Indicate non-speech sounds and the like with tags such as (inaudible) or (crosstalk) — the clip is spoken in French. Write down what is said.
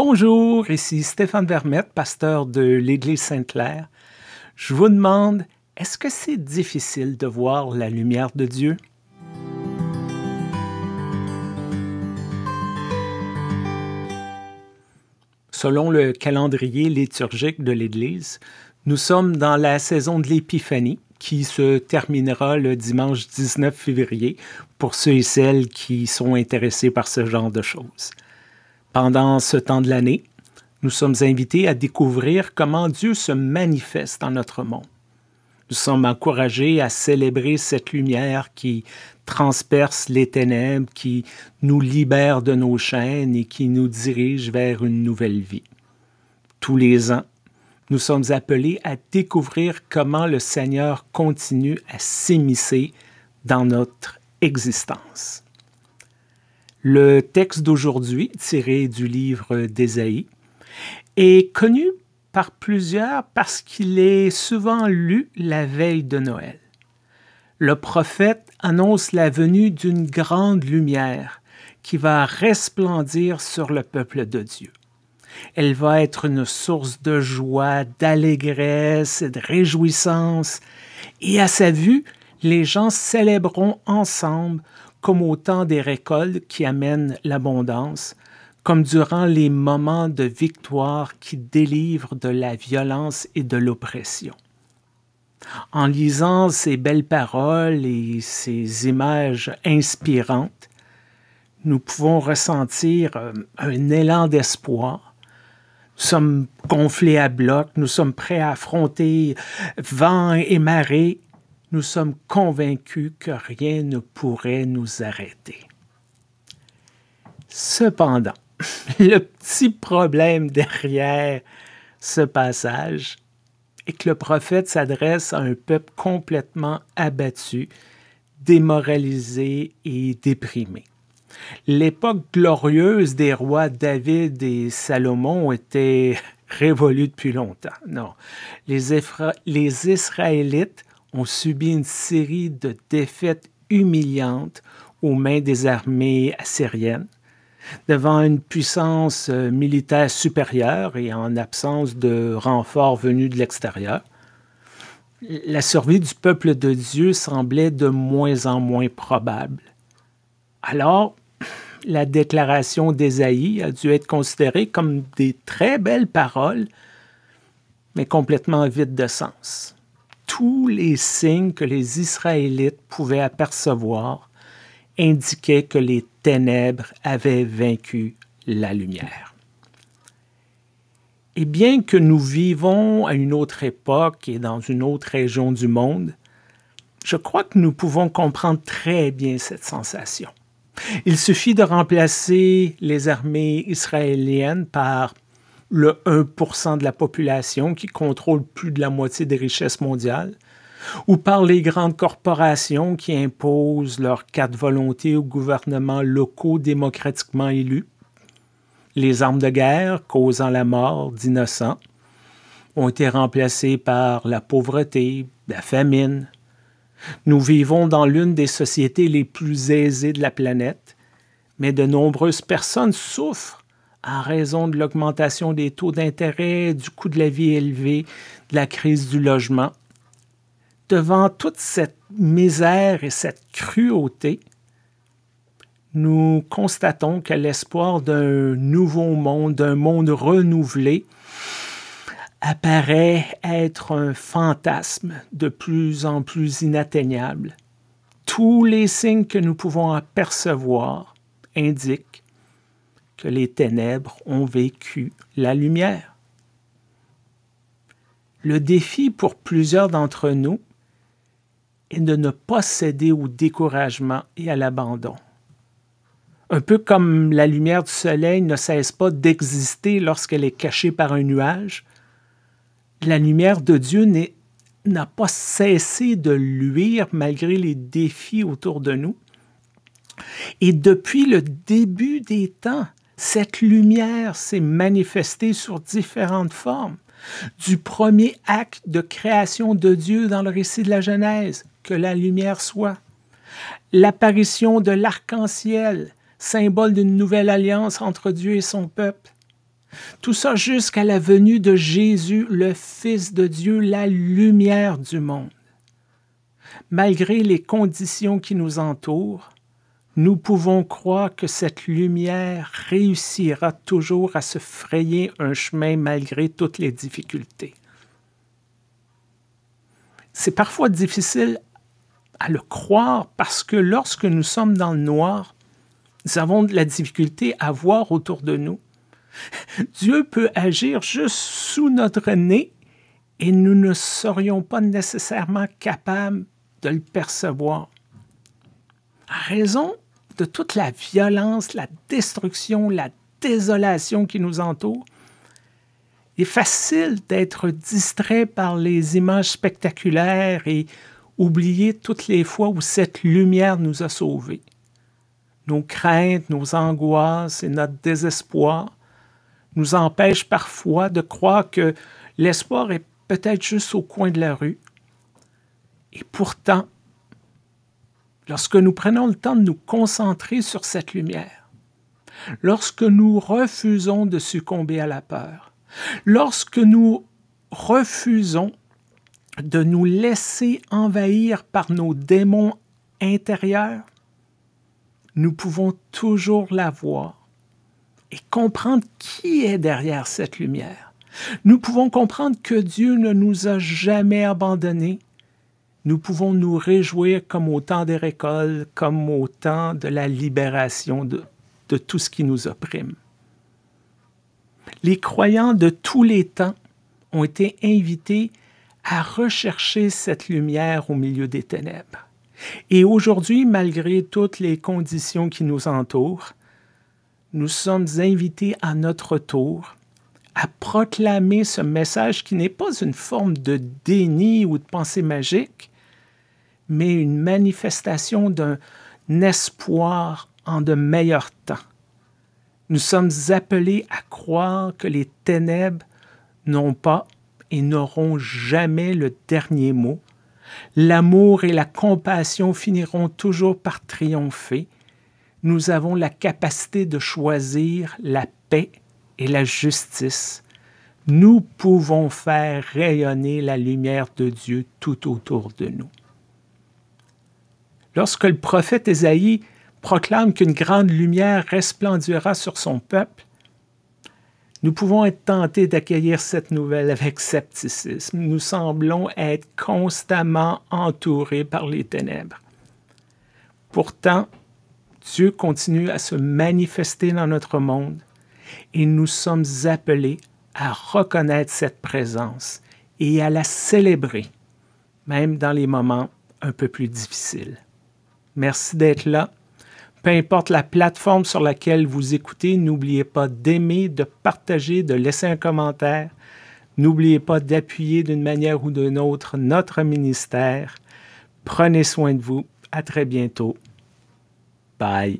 Bonjour, ici Stéphane Vermette, pasteur de l'Église Sainte-Claire. Je vous demande, est-ce que c'est difficile de voir la lumière de Dieu? Selon le calendrier liturgique de l'Église, nous sommes dans la saison de l'Épiphanie qui se terminera le dimanche 19 février pour ceux et celles qui sont intéressés par ce genre de choses. Pendant ce temps de l'année, nous sommes invités à découvrir comment Dieu se manifeste dans notre monde. Nous sommes encouragés à célébrer cette lumière qui transperce les ténèbres, qui nous libère de nos chaînes et qui nous dirige vers une nouvelle vie. Tous les ans, nous sommes appelés à découvrir comment le Seigneur continue à s'immiscer dans notre existence. Le texte d'aujourd'hui, tiré du livre d'Ésaïe, est connu par plusieurs parce qu'il est souvent lu la veille de Noël. Le prophète annonce la venue d'une grande lumière qui va resplendir sur le peuple de Dieu. Elle va être une source de joie, d'allégresse et de réjouissance, et à sa vue, les gens célébreront ensemble comme au temps des récoltes qui amènent l'abondance, comme durant les moments de victoire qui délivrent de la violence et de l'oppression. En lisant ces belles paroles et ces images inspirantes, nous pouvons ressentir euh, un élan d'espoir. Nous sommes gonflés à bloc, nous sommes prêts à affronter vent et marée nous sommes convaincus que rien ne pourrait nous arrêter. Cependant, (laughs) le petit problème derrière ce passage est que le prophète s'adresse à un peuple complètement abattu, démoralisé et déprimé. L'époque glorieuse des rois David et Salomon était (laughs) révolue depuis longtemps. Non, les, Israélites ont subi une série de défaites humiliantes aux mains des armées assyriennes, devant une puissance euh, militaire supérieure et en absence de renforts venus de l'extérieur. La survie du peuple de Dieu semblait de moins en moins probable. Alors, la déclaration d'Ésaïe a dû être considérée comme des très belles paroles, mais complètement vides de sens tous les signes que les Israélites pouvaient apercevoir indiquaient que les ténèbres avaient vaincu la lumière. Et bien que nous vivons à une autre époque et dans une autre région du monde, je crois que nous pouvons comprendre très bien cette sensation. Il suffit de remplacer les armées israéliennes par le 1% de la population qui contrôle plus de la moitié des richesses mondiales, ou par les grandes corporations qui imposent leurs quatre volontés aux gouvernements locaux démocratiquement élus, les armes de guerre causant la mort d'innocents ont été remplacées par la pauvreté, la famine. Nous vivons dans l'une des sociétés les plus aisées de la planète, mais de nombreuses personnes souffrent à raison de l'augmentation des taux d'intérêt, du coût de la vie élevé, de la crise du logement. Devant toute cette misère et cette cruauté, nous constatons que l'espoir d'un nouveau monde, d'un monde renouvelé, apparaît être un fantasme de plus en plus inatteignable. Tous les signes que nous pouvons apercevoir indiquent que les ténèbres ont vécu la lumière. Le défi pour plusieurs d'entre nous est de ne pas céder au découragement et à l'abandon. Un peu comme la lumière du soleil ne cesse pas d'exister lorsqu'elle est cachée par un nuage, la lumière de Dieu n'a pas cessé de luire malgré les défis autour de nous. Et depuis le début des temps, cette lumière s'est manifestée sur différentes formes. Du premier acte de création de Dieu dans le récit de la Genèse, que la lumière soit. L'apparition de l'arc-en-ciel, symbole d'une nouvelle alliance entre Dieu et son peuple. Tout ça jusqu'à la venue de Jésus, le Fils de Dieu, la lumière du monde. Malgré les conditions qui nous entourent, nous pouvons croire que cette lumière réussira toujours à se frayer un chemin malgré toutes les difficultés. C'est parfois difficile à le croire parce que lorsque nous sommes dans le noir, nous avons de la difficulté à voir autour de nous. Dieu peut agir juste sous notre nez et nous ne serions pas nécessairement capables de le percevoir. À raison de toute la violence, la destruction, la désolation qui nous entoure, il est facile d'être distrait par les images spectaculaires et oublier toutes les fois où cette lumière nous a sauvés. Nos craintes, nos angoisses et notre désespoir nous empêchent parfois de croire que l'espoir est peut-être juste au coin de la rue. Et pourtant, lorsque nous prenons le temps de nous concentrer sur cette lumière, lorsque nous refusons de succomber à la peur, lorsque nous refusons de nous laisser envahir par nos démons intérieurs, nous pouvons toujours la voir et comprendre qui est derrière cette lumière. Nous pouvons comprendre que Dieu ne nous a jamais abandonnés nous pouvons nous réjouir comme au temps des récoltes, comme au temps de la libération de, de tout ce qui nous opprime. Les croyants de tous les temps ont été invités à rechercher cette lumière au milieu des ténèbres. Et aujourd'hui, malgré toutes les conditions qui nous entourent, nous sommes invités à notre tour à proclamer ce message qui n'est pas une forme de déni ou de pensée magique, mais une manifestation d'un espoir en de meilleurs temps. Nous sommes appelés à croire que les ténèbres n'ont pas et n'auront jamais le dernier mot. L'amour et la compassion finiront toujours par triompher. Nous avons la capacité de choisir la paix et la justice. Nous pouvons faire rayonner la lumière de Dieu tout autour de nous. Lorsque le prophète Ésaïe proclame qu'une grande lumière resplendira sur son peuple, nous pouvons être tentés d'accueillir cette nouvelle avec scepticisme. Nous semblons être constamment entourés par les ténèbres. Pourtant, Dieu continue à se manifester dans notre monde et nous sommes appelés à reconnaître cette présence et à la célébrer, même dans les moments un peu plus difficiles. Merci d'être là. Peu importe la plateforme sur laquelle vous écoutez, n'oubliez pas d'aimer, de partager, de laisser un commentaire. N'oubliez pas d'appuyer d'une manière ou d'une autre notre ministère. Prenez soin de vous. À très bientôt. Bye.